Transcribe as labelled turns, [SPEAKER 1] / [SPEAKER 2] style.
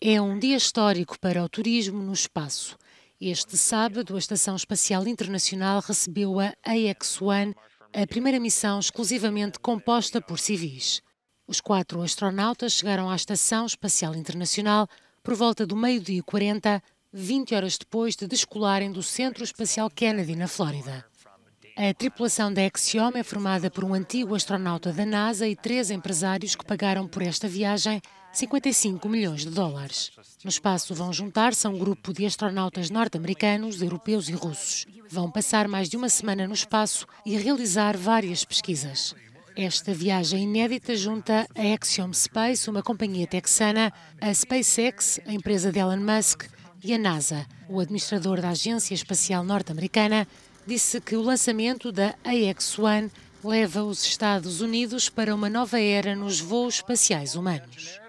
[SPEAKER 1] É um dia histórico para o turismo no espaço. Este sábado, a Estação Espacial Internacional recebeu a AX-1, a primeira missão exclusivamente composta por civis. Os quatro astronautas chegaram à Estação Espacial Internacional por volta do meio-dia 40, 20 horas depois de descolarem do Centro Espacial Kennedy, na Flórida. A tripulação da Axiom é formada por um antigo astronauta da NASA e três empresários que pagaram por esta viagem 55 milhões de dólares. No espaço vão juntar-se a um grupo de astronautas norte-americanos, europeus e russos. Vão passar mais de uma semana no espaço e realizar várias pesquisas. Esta viagem inédita junta a Axiom Space, uma companhia texana, a SpaceX, a empresa de Elon Musk, e a NASA, o administrador da Agência Espacial Norte-Americana, disse que o lançamento da AX-1 leva os Estados Unidos para uma nova era nos voos espaciais humanos.